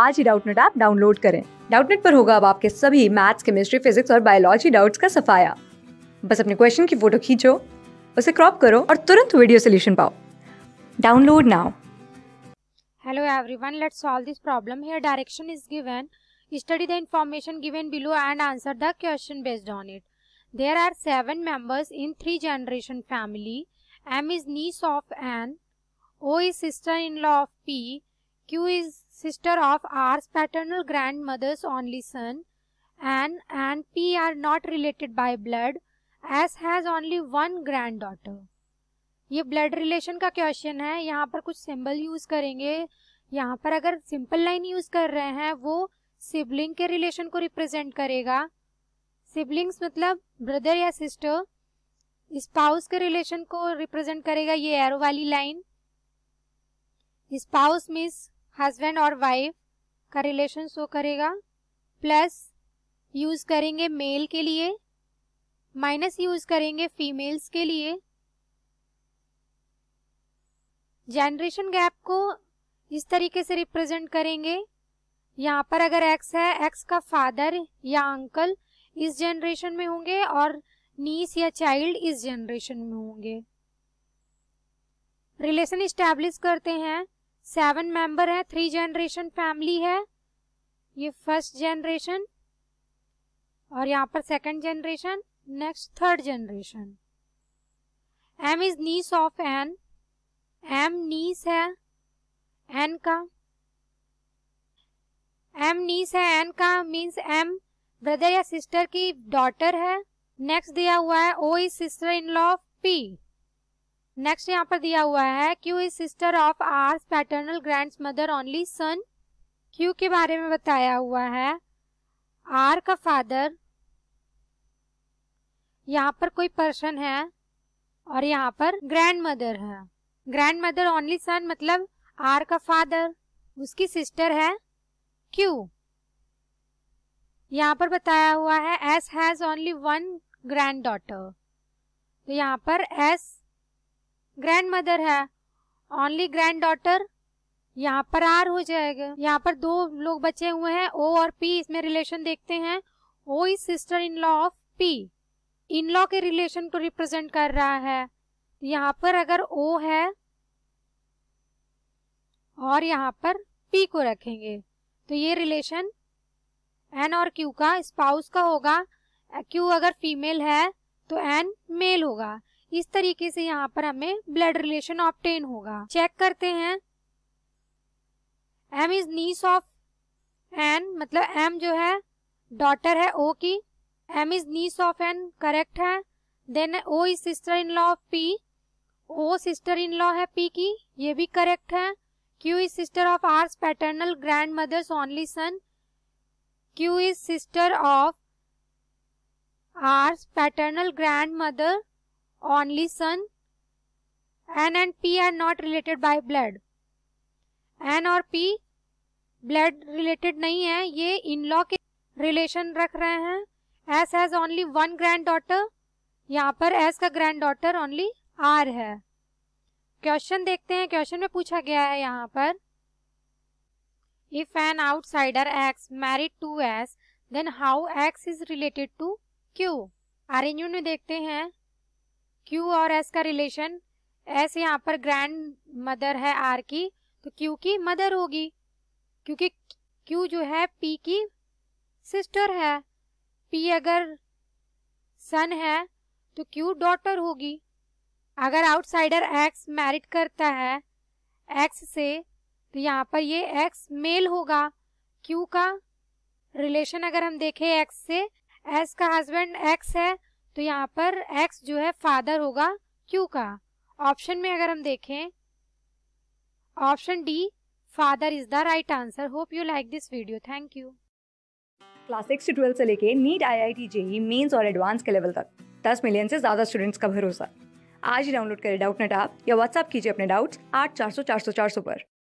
आज ही Doubtnut app download करें डाउटनेट पर होगा अब आपके सभी मैथ्स केमिस्ट्री फिजिक्स और बायोलॉजी डाउट्स का सफाया बस अपने क्वेश्चन की फोटो खींचो उसे क्रॉप करो और तुरंत वीडियो सोल्यूशन पाओ download now Hello everyone, let's solve this problem. Here direction is given. Study the information given below and answer the question based on it. There are seven members in three generation family. M is niece of N, O is sister-in-law of P, Q is sister of R's paternal grandmother's only son, Anne and P are not related by blood as has only one granddaughter. ये blood relation का question है यहाँ पर कुछ symbol use करेंगे यहाँ पर अगर सिंपल लाइन यूज कर रहे हैं वो सिबलिंग के रिलेशन को रिप्रेजेंट करेगा सिबलिंग्स मतलब ब्रदर या सिस्टर स्पाउस के रिलेशन को रिप्रेजेंट करेगा ये एरो वाली लाइन स्पाउस मीन्स हस्बैंड और वाइफ का रिलेशन शो करेगा प्लस यूज करेंगे मेल के लिए माइनस यूज करेंगे फीमेल्स के लिए जनरेशन गैप को इस तरीके से रिप्रेजेंट करेंगे यहाँ पर अगर एक्स है एक्स का फादर या अंकल इस जनरेशन में होंगे और नीस या चाइल्ड इस जनरेशन में होंगे रिलेशन इस्टेब्लिश करते हैं सेवन मेंबर है थ्री जनरेशन फैमिली है ये फर्स्ट जनरेशन और यहाँ पर second generation next third generation M is niece of N M niece है एन का एम नीस है एन का मीन्स एम ब्रदर या सिस्टर की डॉटर है नेक्स्ट दिया हुआ है O is sister in law of P next यहाँ पर दिया हुआ है Q is sister of R's paternal grandmother only son Q के बारे में बताया हुआ है आर का फादर यहाँ पर कोई पर्सन है और यहाँ पर ग्रैंड मदर है ग्रैंड मदर ओनली सन मतलब आर का फादर उसकी सिस्टर है क्यू यहाँ पर बताया हुआ है S has only one granddaughter तो यहाँ पर एस ग्रैंड मदर है ओनली ग्रैंड डॉटर यहाँ पर आर हो जाएगा यहाँ पर दो लोग बचे हुए हैं ओ और पी इसमें रिलेशन देखते हैं O is sister in law of P in law के रिलेशन को रिप्रेजेंट कर रहा है यहाँ पर अगर ओ है और यहाँ पर पी को रखेंगे तो ये रिलेशन एन और क्यू का स्पाउस का होगा क्यू अगर फीमेल है तो एन मेल होगा इस तरीके से यहाँ पर हमें ब्लड रिलेशन ऑप्टेन होगा चेक करते हैं M is niece of N मतलब एम जो है डॉटर है ओ की M is niece of N correct है then O is sister in law of P O sister in law है पी की ये भी करेक्ट है Q is sister of R's paternal grandmother's only son Q is sister of R's paternal grandmother only son. N and P are not related by blood. N और P blood related नहीं है ये इन law के relation रख रहे हैं S has only one granddaughter यहाँ पर एस का ग्रैंड डॉटर ओनली आर है क्वेश्चन देखते हैं क्वेश्चन में पूछा गया है यहाँ पर if an outsider X married to S then how X is related to Q R में देखते हैं क्यू और एस का रिलेशन एस यहाँ पर ग्रैंड मदर है आर की तो क्यू की मदर होगी क्योंकि क्यू जो है पी की सिस्टर है पी अगर सन है तो क्यू डॉटर होगी अगर आउटसाइडर एक्स मैरिट करता है एक्स से तो यहाँ पर ये एक्स मेल होगा क्यू का रिलेशन अगर हम देखें एक्स से एस का हस्बैंड एक्स है तो यहाँ पर x जो है फादर होगा q का ऑप्शन में अगर हम देखें option D father is the right answer hope you like this video thank you class six से ट्वेल्व से लेके NEET I I T JEE Mains और एडवांस के लेवल तक दस मिलियन से ज्यादा स्टूडेंट्स का भरोसा आज ही डाउनलोड करें डाउट नेट आप या व्हाट्सअप कीजिए अपने डाउट्स आठ चार सौ चार सौ चार सौ पर